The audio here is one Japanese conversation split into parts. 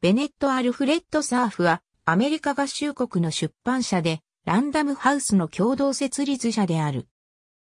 ベネット・アルフレッド・サーフは、アメリカ合衆国の出版社で、ランダムハウスの共同設立者である。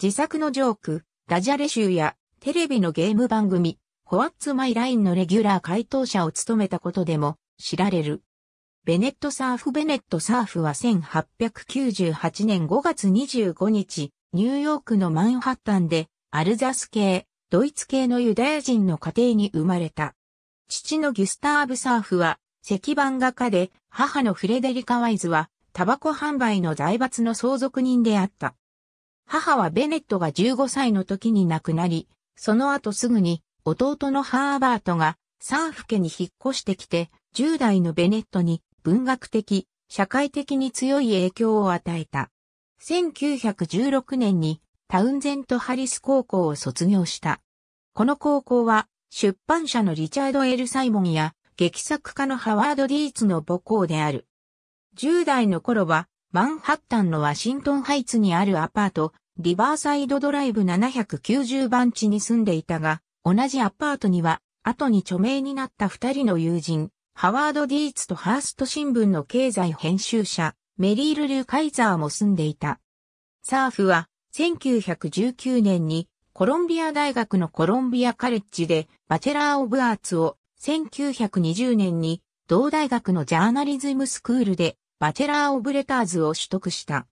自作のジョーク、ダジャレ集や、テレビのゲーム番組、ホワッツマイラインのレギュラー回答者を務めたことでも知られる。ベネットサーフベネットサーフは1898年5月25日、ニューヨークのマンハッタンで、アルザス系、ドイツ系のユダヤ人の家庭に生まれた。父のギュスターブ・サーフは、石版画家で、母のフレデリカ・ワイズは、タバコ販売の財閥の相続人であった。母はベネットが15歳の時に亡くなり、その後すぐに弟のハーバートがサーフ家に引っ越してきて、10代のベネットに文学的、社会的に強い影響を与えた。1916年にタウンゼント・ハリス高校を卒業した。この高校は出版社のリチャード・エル・サイモンや劇作家のハワード・ディーツの母校である。10代の頃はマンハッタンのワシントンハイツにあるアパート、リバーサイドドライブ790番地に住んでいたが、同じアパートには、後に著名になった二人の友人、ハワード・ディーツとハースト新聞の経済編集者、メリール・ル・カイザーも住んでいた。サーフは、1919年にコロンビア大学のコロンビアカレッジでバチェラー・オブ・アーツを1920年に同大学のジャーナリズムスクールでバチェラー・オブ・レターズを取得した。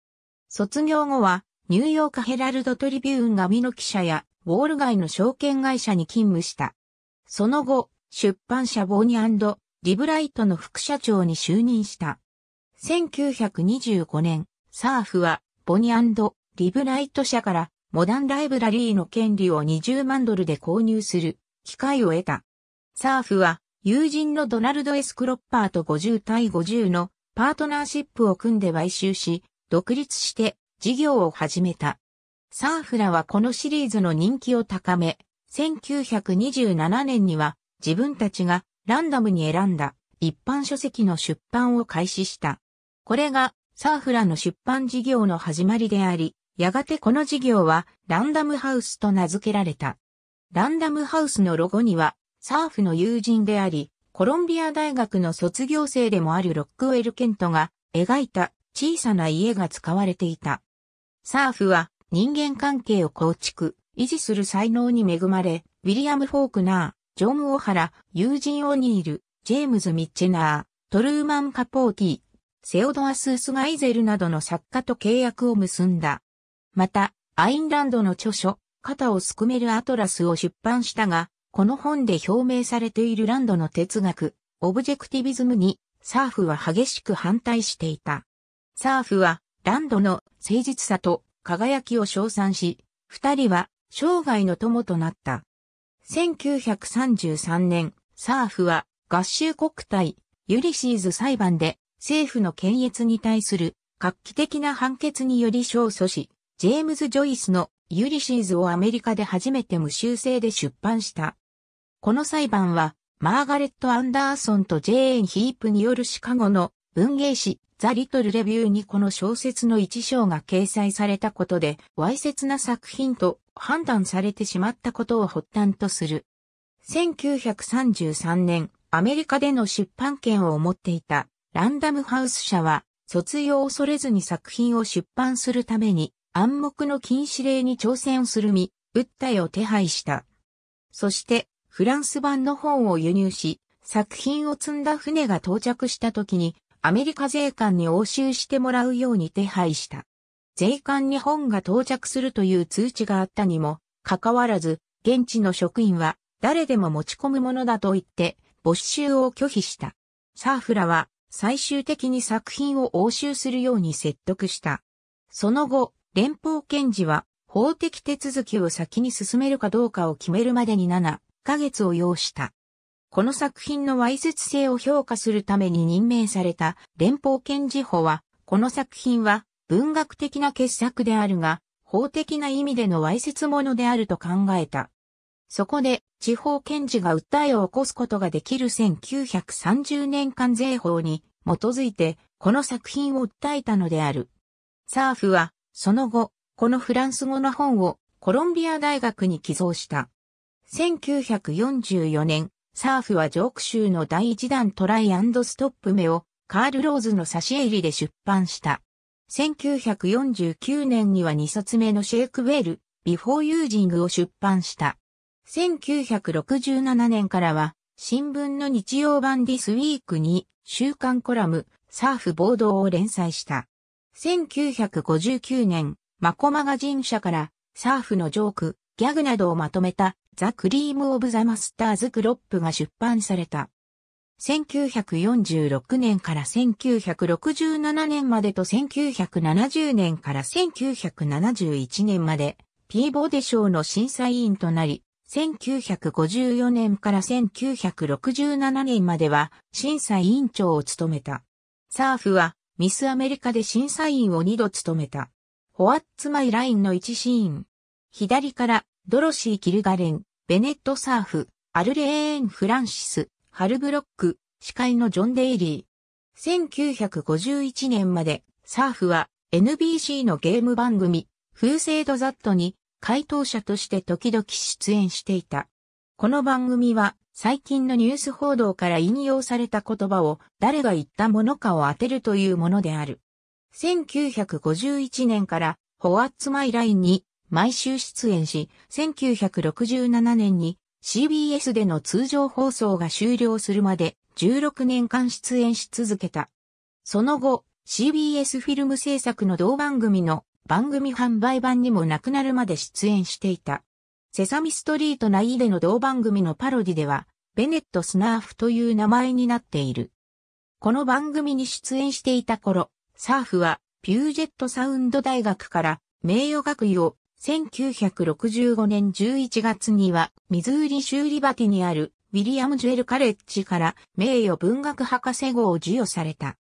卒業後はニューヨークヘラルド・トリビューン紙の記者やウォール街の証券会社に勤務した。その後、出版社ボーニリブライトの副社長に就任した。1925年、サーフはボニリブライト社からモダンライブラリーの権利を20万ドルで購入する機会を得た。サーフは友人のドナルド・エスクロッパーと50対50のパートナーシップを組んで買収し、独立して事業を始めた。サーフらはこのシリーズの人気を高め、1927年には自分たちがランダムに選んだ一般書籍の出版を開始した。これがサーフらの出版事業の始まりであり、やがてこの事業はランダムハウスと名付けられた。ランダムハウスのロゴには、サーフの友人であり、コロンビア大学の卒業生でもあるロックウェル・ケントが描いた小さな家が使われていた。サーフは人間関係を構築、維持する才能に恵まれ、ウィリアム・フォークナー、ジョン・オハラ、ユージン・オニール、ジェームズ・ミッチェナー、トルーマン・カポーティ、セオドアス・ースガイゼルなどの作家と契約を結んだ。また、アインランドの著書、肩をすくめるアトラスを出版したが、この本で表明されているランドの哲学、オブジェクティビズムに、サーフは激しく反対していた。サーフは、ランドの誠実さと輝きを称賛し、二人は生涯の友となった。1933年、サーフは合衆国体ユリシーズ裁判で政府の検閲に対する画期的な判決により勝訴し、ジェームズ・ジョイスのユリシーズをアメリカで初めて無修正で出版した。この裁判は、マーガレット・アンダーソンとジェーン・ヒープによるシカゴの文芸誌ザ・リトル・レビューにこの小説の一章が掲載されたことで、わいせつな作品と判断されてしまったことを発端とする。1933年、アメリカでの出版権を持っていたランダムハウス社は、卒業を恐れずに作品を出版するために、暗黙の禁止令に挑戦するみ、訴えを手配した。そして、フランス版の本を輸入し、作品を積んだ船が到着した時に、アメリカ税関に押収してもらうように手配した。税関に本が到着するという通知があったにも、かかわらず、現地の職員は、誰でも持ち込むものだと言って、没収を拒否した。サーフラは、最終的に作品を押収するように説得した。その後、連邦検事は法的手続きを先に進めるかどうかを決めるまでに7ヶ月を要した。この作品のわいせつ性を評価するために任命された連邦検事法は、この作品は文学的な傑作であるが、法的な意味でのわいせつものであると考えた。そこで、地方検事が訴えを起こすことができる1930年間税法に基づいて、この作品を訴えたのである。サーフは、その後、このフランス語の本をコロンビア大学に寄贈した。1944年、サーフはジョーク州の第一弾トライストップ目をカール・ローズの差し入りで出版した。1949年には2冊目のシェイクウェル、ビフォーユージングを出版した。1967年からは、新聞の日曜版ディスウィークに週刊コラム、サーフボードを連載した。1959年、マコマガジン社からサーフのジョーク、ギャグなどをまとめたザ・クリーム・オブ・ザ・マスターズ・クロップが出版された。1946年から1967年までと1970年から1971年まで、ピーボーデ賞の審査委員となり、1954年から1967年までは審査委員長を務めた。サーフはミスアメリカで審査員を2度務めた。ホワッツマイラインの1シーン。左から、ドロシー・キルガレン、ベネット・サーフ、アルレーン・フランシス、ハルブロック、司会のジョン・デイリー。1951年まで、サーフは NBC のゲーム番組、フーセド・ザットに、回答者として時々出演していた。この番組は最近のニュース報道から引用された言葉を誰が言ったものかを当てるというものである。1951年からホワッツマイラインに毎週出演し、1967年に CBS での通常放送が終了するまで16年間出演し続けた。その後、CBS フィルム制作の同番組の番組販売版にもなくなるまで出演していた。セサミストリート内での同番組のパロディでは、ベネット・スナーフという名前になっている。この番組に出演していた頃、サーフは、ピュージェットサウンド大学から名誉学位を1965年11月には、ミズーリ州リバティにあるウィリアム・ジュエル・カレッジから名誉文学博士号を授与された。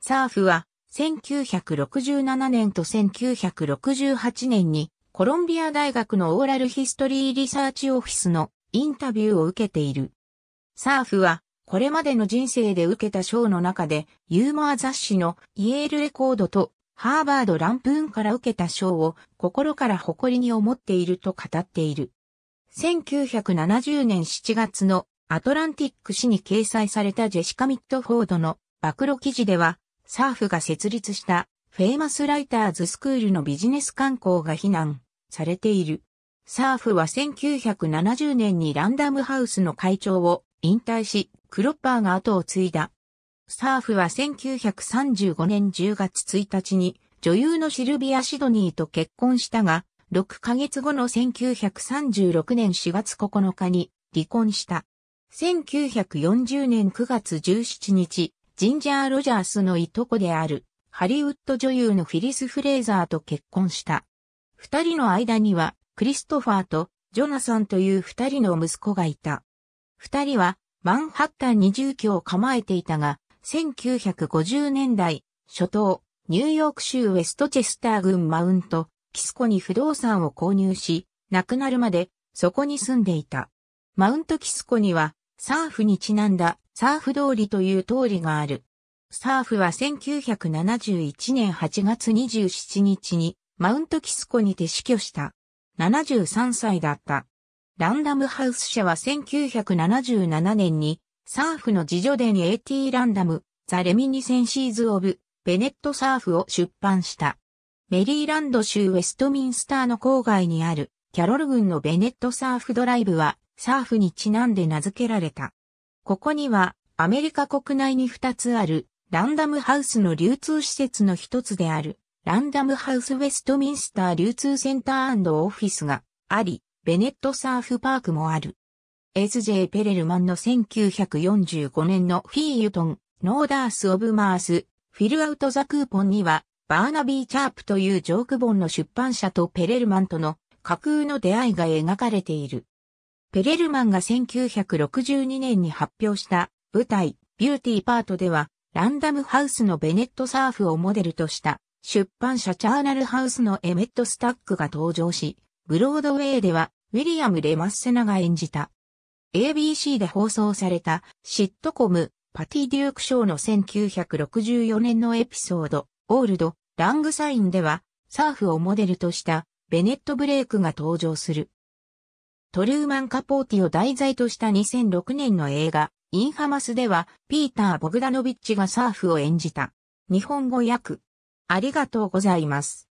サーフは、1967年と1968年にコロンビア大学のオーラルヒストリーリサーチオフィスのインタビューを受けている。サーフは、これまでの人生で受けた賞の中で、ユーモア雑誌のイエールレコードとハーバード・ランプーンから受けた賞を心から誇りに思っていると語っている。1970年7月のアトランティック誌に掲載されたジェシカ・ミットフォードの暴露記事では、サーフが設立したフェイマスライターズスクールのビジネス観光が非難されている。サーフは1970年にランダムハウスの会長を引退し、クロッパーが後を継いだ。サーフは1935年10月1日に女優のシルビア・シドニーと結婚したが、6ヶ月後の1936年4月9日に離婚した。1940年9月17日、ジンジャー・ロジャースのいとこであるハリウッド女優のフィリス・フレーザーと結婚した。二人の間には、クリストファーとジョナサンという二人の息子がいた。二人は、マンハッタンに住居を構えていたが、1950年代、初頭、ニューヨーク州ウェストチェスター郡マウント、キスコに不動産を購入し、亡くなるまで、そこに住んでいた。マウントキスコには、サーフにちなんだ、サーフ通りという通りがある。サーフは1971年8月27日にマウントキスコにて死去した。73歳だった。ランダムハウス社は1977年にサーフの自助伝 AT ランダム、ザ・レミニセンシーズ・オブ・ベネット・サーフを出版した。メリーランド州ウェストミンスターの郊外にあるキャロル郡のベネット・サーフドライブはサーフにちなんで名付けられた。ここにはアメリカ国内に2つあるランダムハウスの流通施設の一つである、ランダムハウスウェストミンスター流通センターオフィスがあり、ベネットサーフパークもある。S.J. ペレルマンの1945年のフィーユトン、ノーダース・オブ・マース、フィルアウト・ザ・クーポンには、バーナビー・チャープというジョーク本の出版社とペレルマンとの架空の出会いが描かれている。ペレルマンが1962年に発表した舞台、ビューティーパートでは、ランダムハウスのベネットサーフをモデルとした出版社チャーナルハウスのエメット・スタックが登場し、ブロードウェイではウィリアム・レマッセナが演じた。ABC で放送されたシットコムパティ・デュークショーの1964年のエピソードオールド・ラングサインではサーフをモデルとしたベネット・ブレイクが登場する。トルーマン・カポーティを題材とした2006年の映画インハマスでは、ピーター・ボグダノビッチがサーフを演じた。日本語訳。ありがとうございます。